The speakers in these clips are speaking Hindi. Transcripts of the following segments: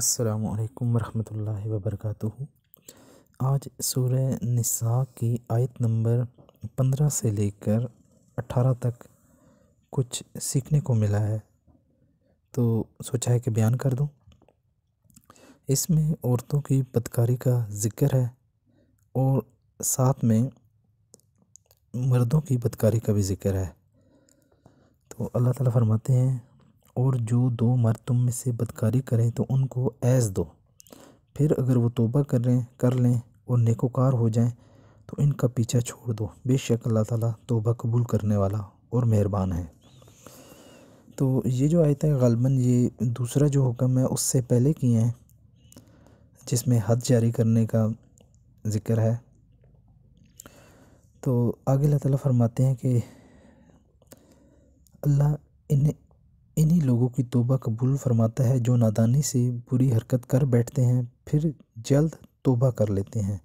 अस्सलाम वरहमतुल्लाहि वबरकातुहू आज सूर नसा की आयत नंबर पंद्रह से लेकर अठारह तक कुछ सीखने को मिला है तो सोचा है कि बयान कर दूँ इसमें औरतों की पदकारी का ज़िक्र है और साथ में मर्दों की बदकारी का भी ज़िक्र है तो अल्लाह ताला फरमाते हैं और जो दो मर तुम में से बदकारी करें तो उनको ऐस दो फिर अगर वो तोबा कर लें कर लें और नेकोकार हो जाएं तो इनका पीछा छोड़ दो बेशक अल्लाह ताला तौबा कबूल करने वाला और मेहरबान है तो ये जो आयत है गलबन ये दूसरा जो हुक्म है उससे पहले किए हैं जिसमें हद जारी करने का ज़िक्र है तो आगे अल्लाह ताला फरमाते हैं कि अल्लाह इन्हें इन्हीं लोगों की तौबा कबूल फरमाता है जो नादानी से बुरी हरकत कर बैठते हैं फिर जल्द तोबा कर लेते हैं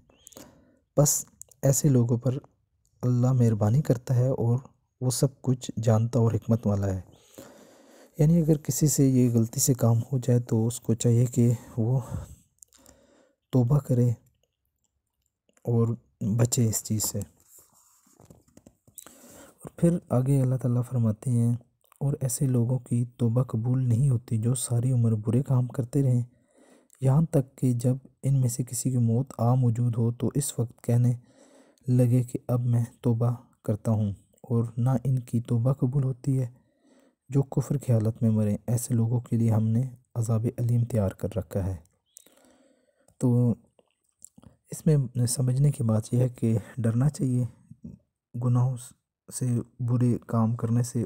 बस ऐसे लोगों पर अल्लाह मेहरबानी करता है और वो सब कुछ जानता और हमत वाला है यानी अगर किसी से ये गलती से काम हो जाए तो उसको चाहिए कि वो तोबा करे और बचे इस चीज़ से और फिर आगे अल्लाह ताला फरमाते हैं और ऐसे लोगों की तोबा कबूल नहीं होती जो सारी उम्र बुरे काम करते रहें यहाँ तक कि जब इनमें से किसी की मौत आ मौजूद हो तो इस वक्त कहने लगे कि अब मैं तोबा करता हूँ और ना इनकी तोबा कबूल होती है जो कुफर की हालत में मरें ऐसे लोगों के लिए हमने अजाब अलीम तैयार कर रखा है तो इसमें समझने की बात यह है कि डरना चाहिए गुनाहों से बुरे काम करने से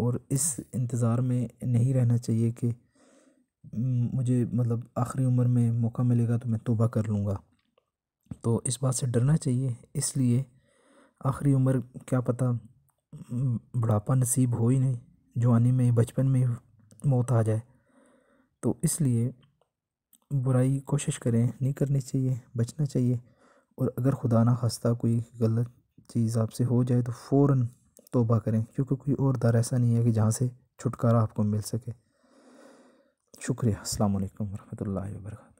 और इस इंतज़ार में नहीं रहना चाहिए कि मुझे मतलब आखिरी उम्र में मौका मिलेगा तो मैं तोबा कर लूँगा तो इस बात से डरना चाहिए इसलिए आखिरी उम्र क्या पता बुढ़ापा नसीब हो ही नहीं जवानी में बचपन में मौत आ जाए तो इसलिए बुराई कोशिश करें नहीं करनी चाहिए बचना चाहिए और अगर खुदा ना खास्ता कोई गलत चीज़ आपसे हो जाए तो फ़ौर तोबा करें क्योंकि कोई और दर ऐसा नहीं है कि जहाँ से छुटकारा आपको मिल सके शुक्रिया अल्लाम वरहमल वर्का